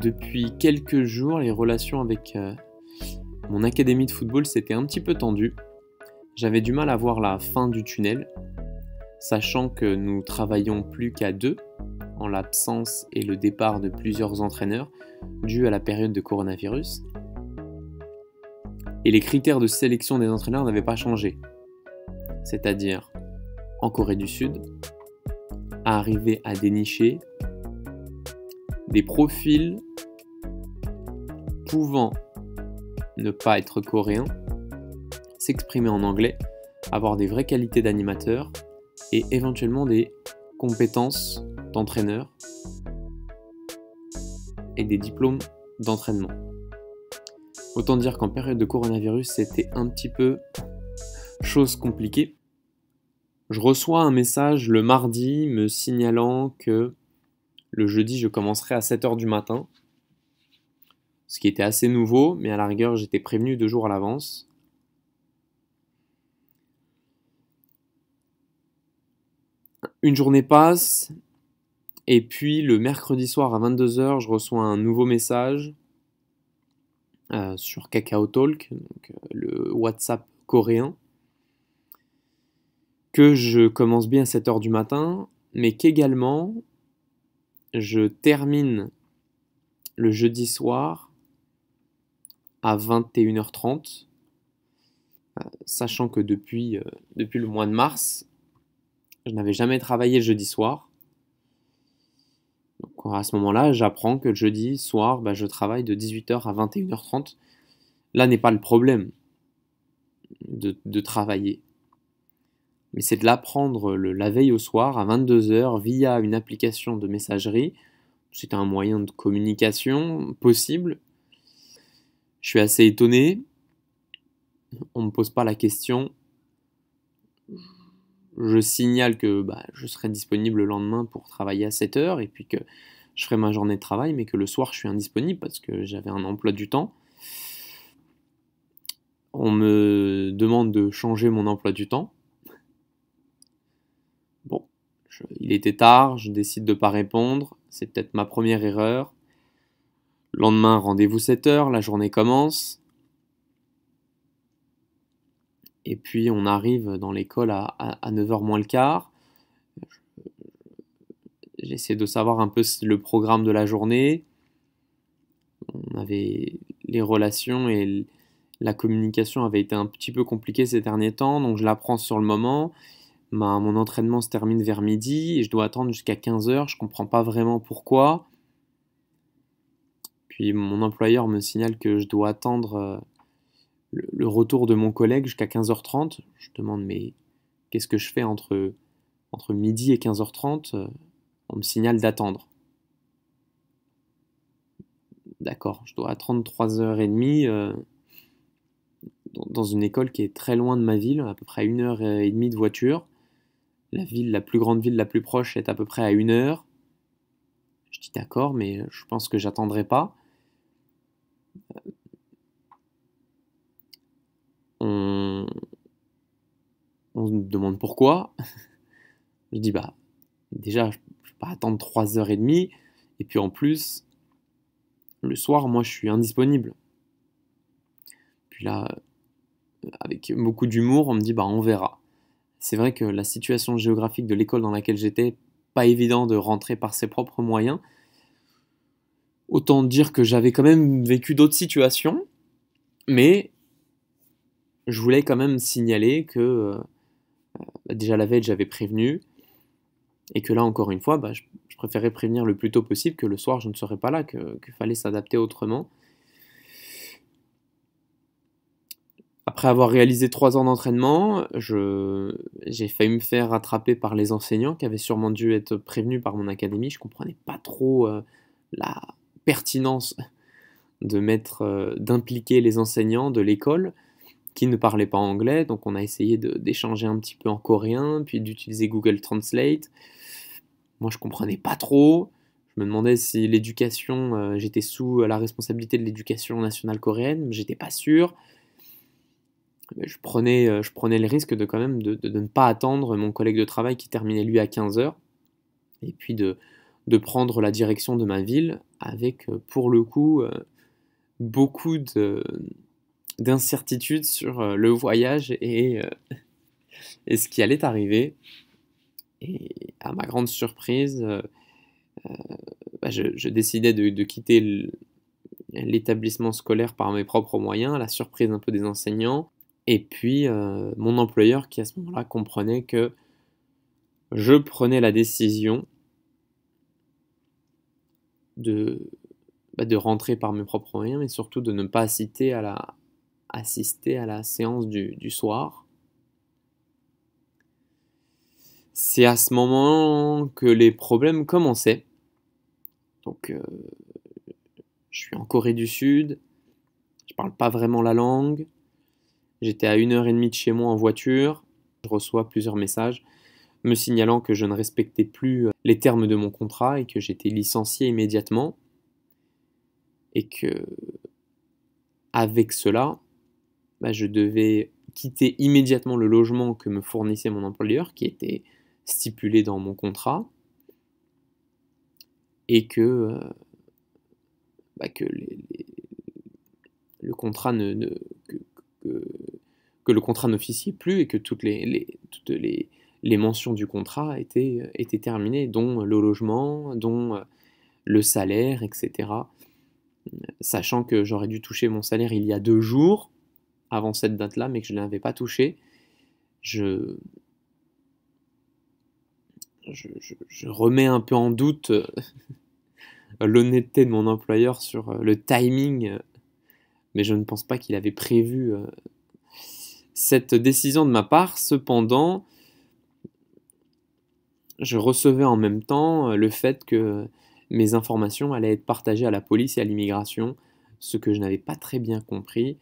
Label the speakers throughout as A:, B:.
A: Depuis quelques jours, les relations avec euh, mon académie de football s'étaient un petit peu tendues. J'avais du mal à voir la fin du tunnel, sachant que nous travaillons plus qu'à deux, en l'absence et le départ de plusieurs entraîneurs, dû à la période de coronavirus. Et les critères de sélection des entraîneurs n'avaient pas changé. C'est-à-dire en Corée du Sud, arriver à dénicher des profils pouvant ne pas être coréens, s'exprimer en anglais, avoir des vraies qualités d'animateur et éventuellement des compétences d'entraîneur et des diplômes d'entraînement. Autant dire qu'en période de coronavirus, c'était un petit peu chose compliquée. Je reçois un message le mardi me signalant que le jeudi, je commencerai à 7h du matin, ce qui était assez nouveau, mais à la rigueur, j'étais prévenu deux jours à l'avance. Une journée passe, et puis le mercredi soir à 22h, je reçois un nouveau message euh, sur Kakao Talk, euh, le WhatsApp coréen, que je commence bien à 7h du matin, mais qu'également je termine le jeudi soir à 21h30, euh, sachant que depuis, euh, depuis le mois de mars, je n'avais jamais travaillé jeudi soir. Donc à ce moment-là, j'apprends que le jeudi soir, bah, je travaille de 18h à 21h30. Là n'est pas le problème de travailler mais c'est de l'apprendre la veille au soir à 22h via une application de messagerie. C'est un moyen de communication possible. Je suis assez étonné. On ne me pose pas la question. Je signale que bah, je serai disponible le lendemain pour travailler à 7h et puis que je ferai ma journée de travail, mais que le soir je suis indisponible parce que j'avais un emploi du temps. On me demande de changer mon emploi du temps il était tard, je décide de ne pas répondre, c'est peut-être ma première erreur. lendemain, rendez-vous 7 heures, la journée commence. Et puis on arrive dans l'école à, 9h moins le quart. J'essaie de savoir un peu le programme de la journée. On avait les relations et la communication avait été un petit peu compliquée ces derniers temps, donc je l'apprends sur le moment. Bah, mon entraînement se termine vers midi et je dois attendre jusqu'à 15h, je comprends pas vraiment pourquoi. Puis mon employeur me signale que je dois attendre euh, le, retour de mon collègue jusqu'à 15h30. Je demande mais qu'est-ce que je fais entre, entre midi et 15h30 euh, On me signale d'attendre. D'accord, je dois attendre 3h30 euh, dans une école qui est très loin de ma ville, à peu près 1h30 de voiture. La ville, la plus grande ville la plus proche est à peu près à une heure. Je dis d'accord, mais je pense que j'attendrai pas. On... me demande pourquoi. je dis bah déjà, je ne vais pas attendre heures et demie. Et puis en plus, le soir, moi, je suis indisponible. Puis là, avec beaucoup d'humour, on me dit, bah, on verra c'est vrai que la situation géographique de l'école dans laquelle j'étais, pas évident de rentrer par ses propres moyens. Autant dire que j'avais quand même vécu d'autres situations, mais je voulais quand même signaler que euh, bah, déjà la veille j'avais prévenu, et que là encore une fois, bah, je, préférais prévenir le plus tôt possible que le soir je ne serais pas là, qu'il fallait s'adapter autrement. Après avoir réalisé trois ans d'entraînement, j'ai failli me faire rattraper par les enseignants qui avaient sûrement dû être prévenus par mon académie. Je comprenais pas trop euh, la pertinence de mettre, euh, d'impliquer les enseignants de l'école qui ne parlaient pas anglais. Donc on a essayé d'échanger un petit peu en coréen, puis d'utiliser Google Translate. Moi je comprenais pas trop. Je me demandais si l'éducation, euh, j'étais sous la responsabilité de l'éducation nationale coréenne, mais j'étais pas sûr je prenais, euh, je prenais le risque de quand même de, ne pas attendre mon collègue de travail qui terminait lui à 15h, et puis de, prendre la direction de ma ville avec, euh, pour le coup, euh, beaucoup d'incertitudes sur le voyage et, ce qui allait arriver. Et à ma grande surprise, bah, je, décidais de, de quitter l'établissement scolaire par mes propres moyens, à la surprise un peu des enseignants. Et puis, euh, mon employeur qui à ce moment-là comprenait que je prenais la décision bah, de, rentrer par mes propres moyens, mais surtout de ne pas assister à la, assister à la séance du, soir. C'est à ce moment que les problèmes commençaient. Donc, euh, je suis en Corée du Sud, je parle pas vraiment la langue. J'étais à une heure et demie de chez moi en voiture. Je reçois plusieurs messages me signalant que je ne respectais plus euh, les termes de mon contrat et que j'étais licencié immédiatement. Et que, avec cela, bah, je devais quitter immédiatement le logement que me fournissait mon employeur, qui était stipulé dans mon contrat, et que, euh, bah, le contrat ne, que, que le contrat n'officie plus et que toutes les, les mentions du contrat euh, étaient, terminées, dont le logement, dont euh, le salaire, etc. Euh, sachant que j'aurais dû toucher mon salaire il y a deux jours avant cette date-là, mais que je ne l'avais pas touché, je, je, je, remets un peu en doute l'honnêteté de mon employeur sur le timing mais je ne pense pas qu'il avait prévu euh, cette décision de ma part. Cependant, je recevais en même temps euh, le fait que mes informations allaient être partagées à la police et à l'immigration, ce que je n'avais pas très bien compris.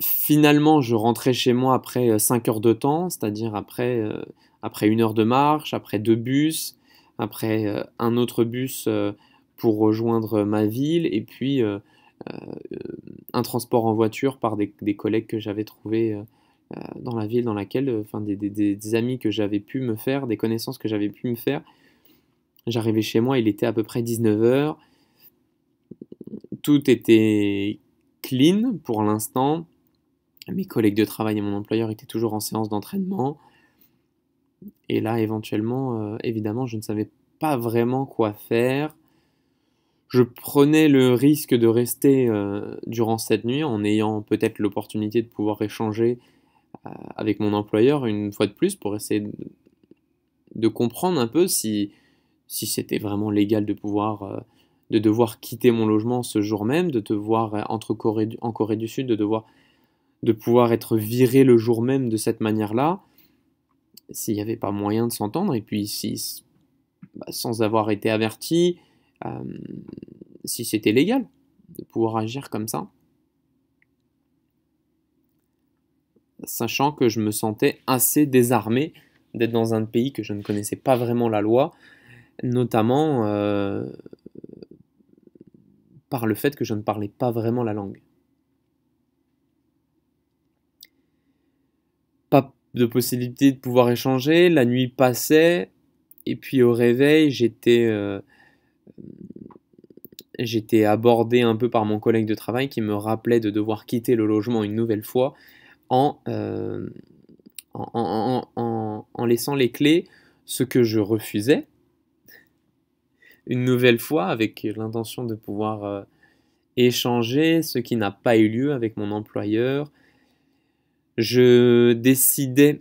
A: Finalement, je rentrais chez moi après 5 euh, heures de temps, c'est-à-dire après, après une heure de marche, après deux bus, après un autre bus pour rejoindre euh, ma ville, et puis euh, euh, un transport en voiture par des, collègues que j'avais trouvés dans la ville dans laquelle, enfin des, amis que j'avais pu me faire, des connaissances que j'avais pu me faire. J'arrivais chez moi, il était à peu près 19h. Tout était clean pour l'instant. Mes collègues de travail et mon employeur étaient toujours en séance d'entraînement. Et là, éventuellement, évidemment, je ne savais pas vraiment quoi faire je prenais le risque de rester euh, durant cette nuit en ayant peut-être l'opportunité de pouvoir échanger euh, avec mon employeur une fois de plus pour essayer de, comprendre un peu si, si c'était vraiment légal de pouvoir euh, de devoir quitter mon logement ce jour même, de devoir entre Corée en Corée du Sud, de devoir de pouvoir être viré le jour même de cette manière-là, s'il n'y avait pas moyen de s'entendre, et puis si bah, sans avoir été averti, euh, si c'était légal de pouvoir agir comme ça, sachant que je me sentais assez désarmé d'être dans un pays que je ne connaissais pas vraiment la loi, notamment euh, par le fait que je ne parlais pas vraiment la langue. Pas de possibilité de pouvoir échanger, la nuit passait, et puis au réveil, j'étais... Euh, j'étais abordé un peu par mon collègue de travail qui me rappelait de devoir quitter le logement une nouvelle fois en, euh, en, laissant les clés, ce que je refusais une nouvelle fois avec l'intention de pouvoir euh, échanger, ce qui n'a pas eu lieu avec mon employeur. Je décidais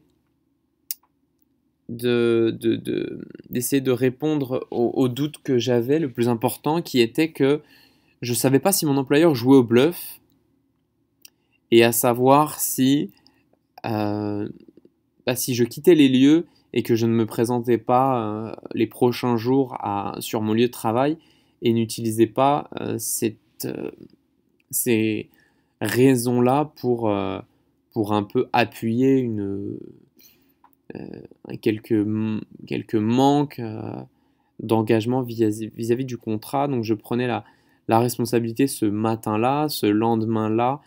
A: d'essayer de, répondre aux, doutes que j'avais, le plus important, qui était que je ne savais pas si mon employeur jouait au bluff, et à savoir si, euh, bah, si je quittais les lieux et que je ne me présentais pas euh, les prochains jours sur mon lieu de travail et n'utilisais pas euh, cette, ces raisons-là pour, pour un peu appuyer une euh, quelques, quelques manques euh, d'engagement vis-à-vis du contrat. Donc je prenais la, responsabilité ce matin-là, ce lendemain-là,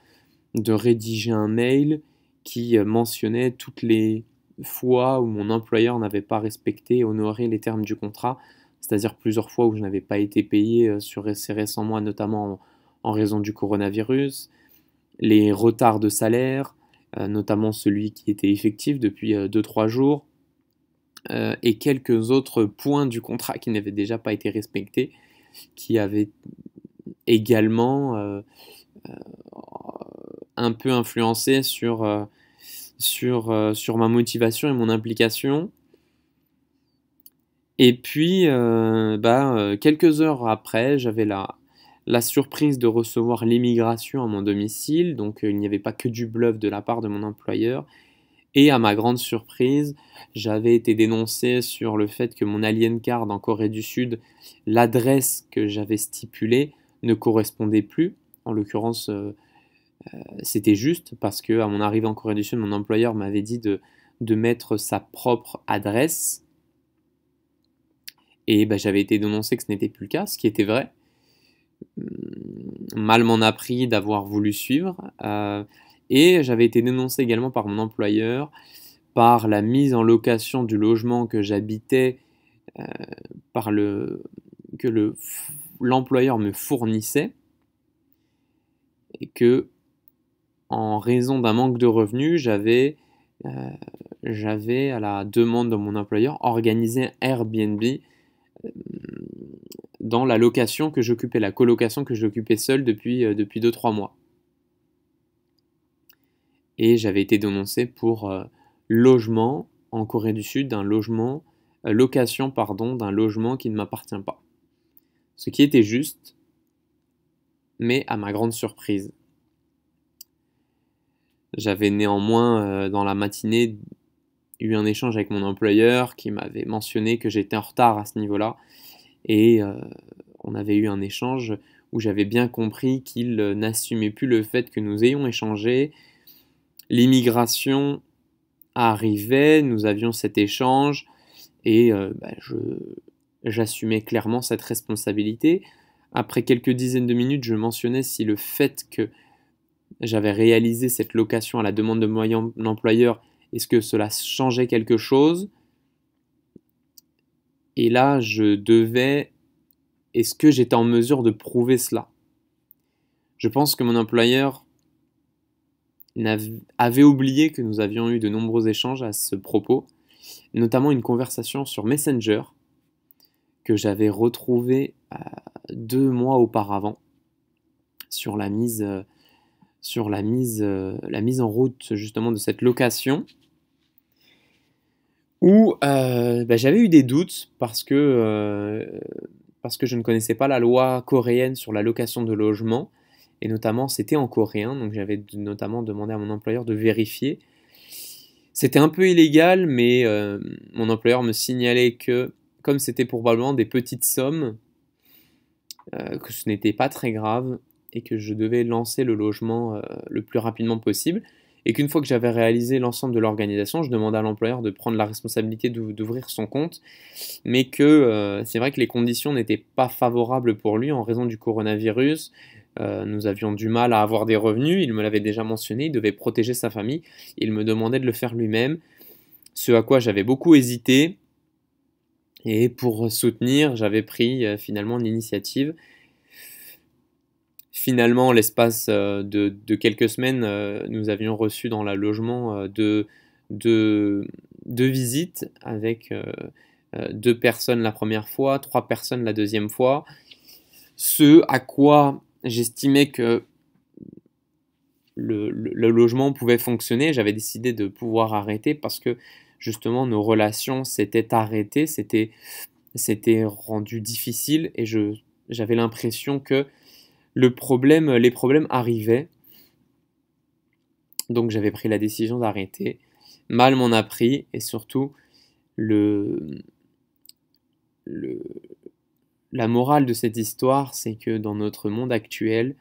A: de rédiger un mail qui euh, mentionnait toutes les fois où mon employeur n'avait pas respecté, honoré les termes du contrat, c'est-à-dire plusieurs fois où je n'avais pas été payé sur ces récents mois, notamment en, en, raison du coronavirus, les retards de salaire, notamment celui qui était effectif depuis 2-3 jours, euh, et quelques autres points du contrat qui n'avaient déjà pas été respectés, qui avaient également euh, euh, un peu influencé sur, ma motivation et mon implication. Et puis, bah, quelques heures après, j'avais la, la surprise de recevoir l'immigration à mon domicile. Donc, il n'y avait pas que du bluff de la part de mon employeur. Et à ma grande surprise, j'avais été dénoncé sur le fait que mon alien card en Corée du Sud, l'adresse que j'avais stipulée ne correspondait plus. En l'occurrence, euh, euh, c'était juste parce que à mon arrivée en Corée du Sud, mon employeur m'avait dit de, mettre sa propre adresse. Et bah, j'avais été dénoncé que ce n'était plus le cas, ce qui était vrai. Hum, mal m'en a pris d'avoir voulu suivre. Euh, et j'avais été dénoncé également par mon employeur par la mise en location du logement que j'habitais, euh, par le que l'employeur me fournissait, et que en raison d'un manque de revenus, j'avais euh, à la demande de mon employeur organisé un Airbnb euh, dans la location que j'occupais, la colocation que j'occupais seul depuis, depuis 2-3 mois et j'avais été dénoncé pour euh, logement en Corée du Sud d'un logement, euh, location pardon, d'un logement qui ne m'appartient pas. Ce qui était juste, mais à ma grande surprise. J'avais néanmoins euh, dans la matinée eu un échange avec mon employeur qui m'avait mentionné que j'étais en retard à ce niveau-là et on avait eu un échange où j'avais bien compris qu'il n'assumait plus le fait que nous ayons échangé, L'immigration arrivait, nous avions cet échange et euh, bah, j'assumais clairement cette responsabilité. Après quelques dizaines de minutes, je mentionnais si le fait que j'avais réalisé cette location à la demande de mon employeur, est-ce que cela changeait quelque chose Et là, je devais... Est-ce que j'étais en mesure de prouver cela Je pense que mon employeur avait oublié que nous avions eu de nombreux échanges à ce propos, notamment une conversation sur Messenger que j'avais retrouvée euh, deux mois auparavant sur la mise, euh, sur la mise, euh, la mise en route justement de cette location où bah, j'avais eu des doutes parce que, parce que je ne connaissais pas la loi coréenne sur la location de logement et notamment c'était en coréen, donc j'avais notamment demandé à mon employeur de vérifier. C'était un peu illégal, mais euh, mon employeur me signalait que, comme c'était probablement des petites sommes, euh, que ce n'était pas très grave et que je devais lancer le logement euh, le plus rapidement possible, et qu'une fois que j'avais réalisé l'ensemble de l'organisation, je demandais à l'employeur de prendre la responsabilité d'ouvrir son compte, mais que c'est vrai que les conditions n'étaient pas favorables pour lui en raison du coronavirus, euh, nous avions du mal à avoir des revenus, il me l'avait déjà mentionné, il devait protéger sa famille, il me demandait de le faire lui-même, ce à quoi j'avais beaucoup hésité, et pour soutenir, j'avais pris euh, finalement l'initiative. Finalement, l'espace euh, de, quelques semaines, nous avions reçu dans la logement deux, visites avec deux personnes la première fois, trois personnes la deuxième fois. Ce à quoi j'estimais que le, logement pouvait fonctionner. J'avais décidé de pouvoir arrêter parce que justement nos relations s'étaient arrêtées, c'était c'était rendu difficile et je j'avais l'impression que le problème, les problèmes arrivaient. Donc j'avais pris la décision d'arrêter. Mal m'en a pris et surtout le, le la morale de cette histoire, c'est que dans notre monde actuel,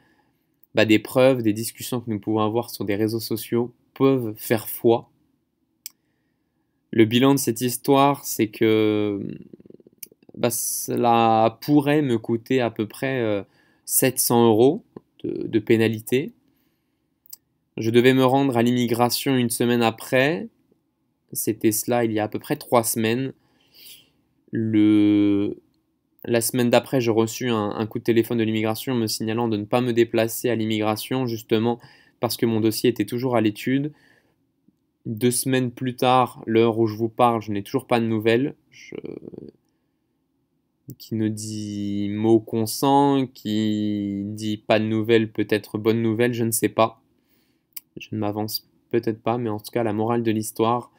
A: bah, des preuves, des discussions que nous pouvons avoir sur des réseaux sociaux peuvent faire foi. Le bilan de cette histoire, c'est que bah, cela pourrait me coûter à peu près 700 euh, euros de, de pénalité. Je devais me rendre à l'immigration une semaine après. C'était cela il y a à peu près trois semaines. Le la semaine d'après, je reçus un, coup de téléphone de l'immigration me signalant de ne pas me déplacer à l'immigration, justement parce que mon dossier était toujours à l'étude. Deux semaines plus tard, l'heure où je vous parle, je n'ai toujours pas de nouvelles. Qui ne dit mot consent, qui dit pas de nouvelles, peut-être bonne nouvelle, je ne sais pas. Je ne m'avance peut-être pas, mais en tout cas, la morale de l'histoire,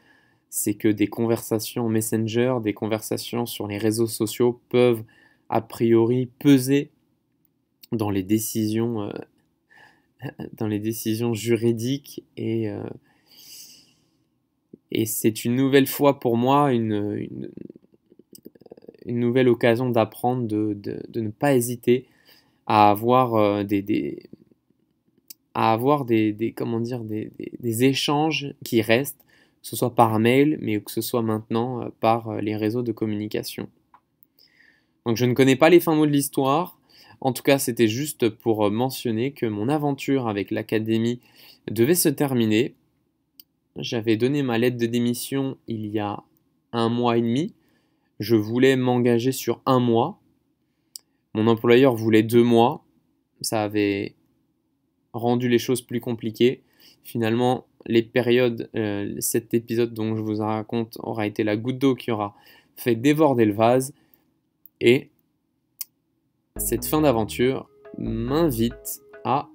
A: c'est que des conversations Messenger, des conversations sur les réseaux sociaux peuvent a priori peser dans les décisions, euh, dans les décisions juridiques et, euh, et c'est une nouvelle fois pour moi une, une, nouvelle occasion d'apprendre de, ne pas hésiter à avoir euh, des, à avoir des, comment dire des échanges qui restent que ce soit par mail, mais que ce soit maintenant euh, par euh, les réseaux de communication. Donc je ne connais pas les fins mots de l'histoire. En tout cas, c'était juste pour euh, mentionner que mon aventure avec l'académie devait se terminer. J'avais donné ma lettre de démission il y a un mois et demi. Je voulais m'engager sur un mois. Mon employeur voulait deux mois. Ça avait rendu les choses plus compliquées. Finalement, les périodes, euh, cet épisode dont je vous raconte aura été la goutte d'eau qui aura fait déborder le vase. Et cette fin d'aventure m'invite à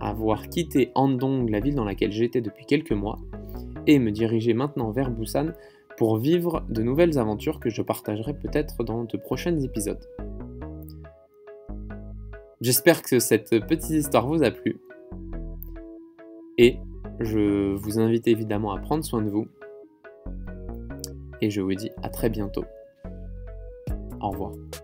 A: avoir quitté Andong, la ville dans laquelle j'étais depuis quelques mois, et me diriger maintenant vers Busan pour vivre de nouvelles aventures que je partagerai peut-être dans de prochains épisodes. J'espère que cette petite histoire vous a plu. Et je vous invite évidemment à prendre soin de vous et je vous dis à très bientôt. Au revoir.